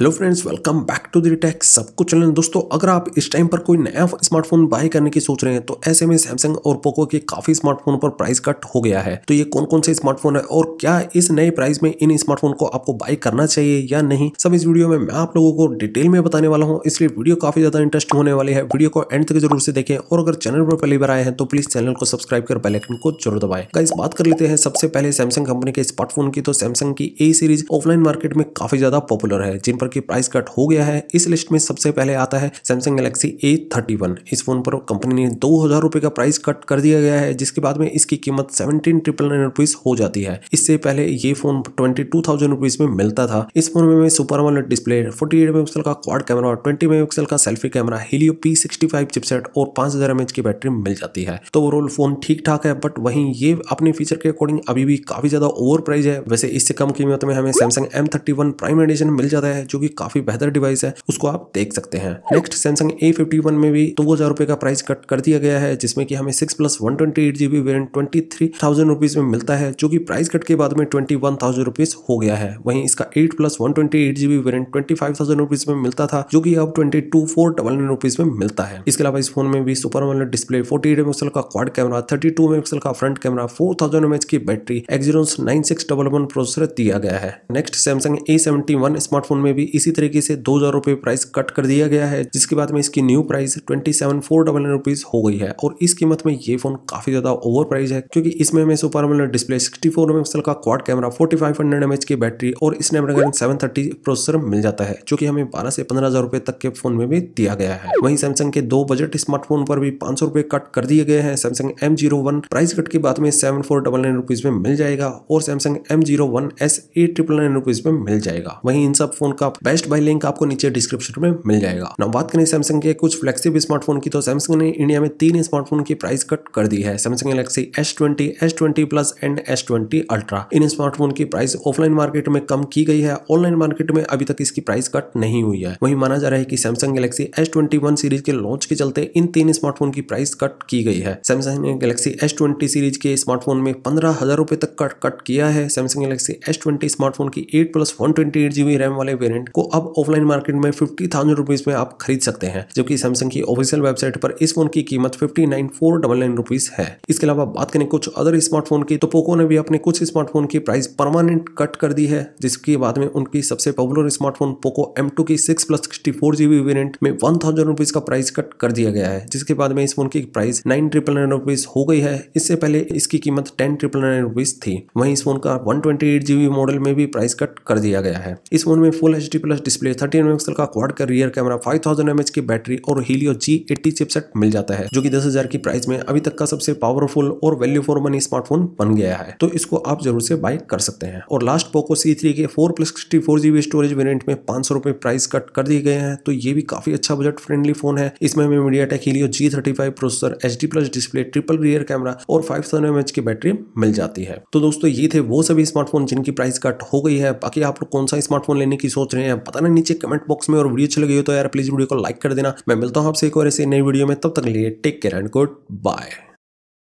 hello friends welcome back to the techs सब कुछ दोस्तों अगर आप इस टाइम पर कोई नया स्मार्टफोन बाय करने की सोच रहे हैं तो ऐसे में सैमसंग और पोको के काफी स्मार्टफोन पर प्राइस कट हो गया है तो ये कौन कौन से स्मार्टफोन है और क्या इस नए प्राइस में इन स्मार्टफोन को आपको बाय करना चाहिए या नहीं सब इस वीडियो में मैं आप लोगों को डिटेल में बताने वाला हूँ इसलिए वीडियो काफी ज्यादा इंटरेस्ट होने वाली है वीडियो को एंड तक जरूर से देखें और अगर चैनल पर पहली बार आए हैं तो प्लीज चैनल को सब्सक्राइब कर बेलाइकन को जरूर दबाए इस बात कर लेते हैं सबसे पहले सैमसंग कंपनी के स्मार्टफोन की तो सैमसंग की ए सीरीज ऑफलाइन मार्केट में काफी ज्यादा पॉपुलर है जिन पर की प्राइस कट हो गया है इस लिस्ट में सबसे पहले आता है Samsung Galaxy A thirty one इस फोन पर कंपनी ने दो हजार रुपए का प्राइस कट कर दिया गया है जिसके बाद में इसकी कीमत सेवनटीन ट्रिपल नाइन रुपीज हो जाती है इससे पहले ये phone twenty two thousand rupees में मिलता था इस फोन में super one display forty eight megapixel का क्वाड कैमरा और ट्वेंटी मेगापिक्सल का selfie camera Helio P sixty five chipset और पांच हजार एमएच की बैटरी मिल जाती है तो ओवरऑल फोन ठीक ठाक है बट वहीं ये अपने फीचर के अकॉर्डिंग अभी भी काफी ज्यादा ओवर प्राइस है वैसे इससे कम कीमत में हमें Samsung M thirty one prime edition मिल जाता है जो कि काफी बेहतर डिवाइस है उसको आप देख सकते हैं next Samsung A fifty one में भी दो हजार रुपए का प्राइस कट कर दिया गया है जिसमें कि हमें six plus one twenty eight GB variant twenty three thousand rupees में मिलता है जो कि प्राइस कट के बाद में ट्वेंटी वन थाउजेंड रुपीज हो गया है वहीं इसका eight plus one twenty eight GB variant twenty five thousand rupees में मिलता था जो कि अब twenty two four double nine rupees में मिलता है इसके अलावा इस फोन में भी super AMOLED display forty eight megapixel का quad camera thirty two megapixel का front camera four thousand mAh की battery Exynos nine six double one processor दिया गया है next Samsung A seventy one smartphone में भी इसी तरीके से दो हज़ार रुपये प्राइस कट कर दिया गया है जिसके बाद में इसकी new price twenty seven four double rupees हो गई है और इस कीमत में ये फोन काफ़ी ज़्यादा ओवर प्राइस है क्योंकि इसमें हमें super AMOLED display sixty four megapixel का quad camera forty five hundred mAh की बैटरी और स्नैपड्रैगन सेवन थर्टी प्रोसेसर मिल जाता है जो कि हमें बारह से पंद्रह हज़ार रुपये तक के फोन में भी दिया गया है वहीं सैमसंग के दो बजट स्मार्टफोन पर भी पांच सौ कट कर दिए गए हैं Samsung M zero one price cut के बाद में seven four double nine rupees में मिल जाएगा और Samsung M zero one S eight triple nine rupees में मिल जाएगा वहीं इन सब फोन का आप बेस्ट बाई लिंक आपको नीचे डिस्क्रिप्शन में मिल जाएगा ना बात करें सैमसंग के कुछ फ्लेक्सिबल स्मार्टफोन की तो सैमसंग ने इंडिया में तीन स्मार्टफोन की प्राइस कट कर दी है Samsung Galaxy S twenty S twenty plus and S twenty ultra इन स्मार्टफोन की प्राइस ऑफलाइन मार्केट में कम की गई है ऑनलाइन मार्केट में अभी तक इसकी प्राइस कट नहीं हुई है वही माना जा रहा है की Samsung Galaxy S twenty series के लॉन्च के चलते इन तीन स्मार्टफोन की प्राइस कट की गई है सैमसंग ने गैलेक्सी एस ट्वेंटी सीरीज के स्मार्टफोन में पंद्रह हजार रुपए तक कट कट किया है Samsung Galaxy S twenty smartphone की eight plus one twenty RAM वाले वेरियंट वेरिएंट को अब ऑफलाइन मार्केट में फिफ्टी थाउजेंड रुपीज में आप खरीद सकते हैं जबकि सैमसंग की ऑफिशियल वेबसाइट पर इस फोन की कीमत fifty nine four double nine rupees है इसके अलावा बात करें कुछ अदर स्मार्टफोन की तो पोको ने भी अपने कुछ स्मार्टफोन की प्राइस परमानेंट कट कर दी है जिसके बाद में उनकी सबसे पॉपुलर स्मार्टफोन पोको एम की six plus sixty four GB variant में वन थाउजेंड रुपीज का प्राइस कट कर दिया गया है जिसके बाद में इस फोन की price nine triple nine rupees हो गई है इससे पहले इसकी कीमत टेन ट्रिपल नाइन रुपीज थी वहीं इस फोन का one twenty eight GB model में भी प्राइस कट कर दिया गया है इस फोन में full H sixty plus display thirty M का क्वाड का rear camera five thousand M की बैटरी और हीलियो जी एट्टी चिपसेट मिल जाता है जो कि दस हजार की प्राइस में अभी तक का सबसे पावरफुल और वैल्यू फॉर मनी स्मार्टफोन बन गया है तो इसको आप जरूर से बाय कर सकते हैं और लास्ट पोको सी थ्री के four plus sixty four GB storage variant में पांच सौ रुपए प्राइस कट कर दिए गए हैं तो ये भी काफी अच्छा बजट फ्रेंडली फोन है इसमें हमें MediaTek Helio G thirty five processor H D plus display triple rear camera और फाइव थाउजेंड एम की बैटरी मिल जाती है तो दोस्तों ये थे वो सभी स्मार्टफोन जिनकी प्राइस कट हो गई है बाकी आप लोग कौन सा स्मार्टफोन लेने की सोच रहे हैं रहे हैं पता नहीं नीचे कमेंट बॉक्स में और वीडियो अच्छी लगी हो तो यार प्लीज वीडियो को लाइक कर देना मैं मिलता हूँ आपसे एक और ऐसे नई वीडियो में तब तक लिए take care and good bye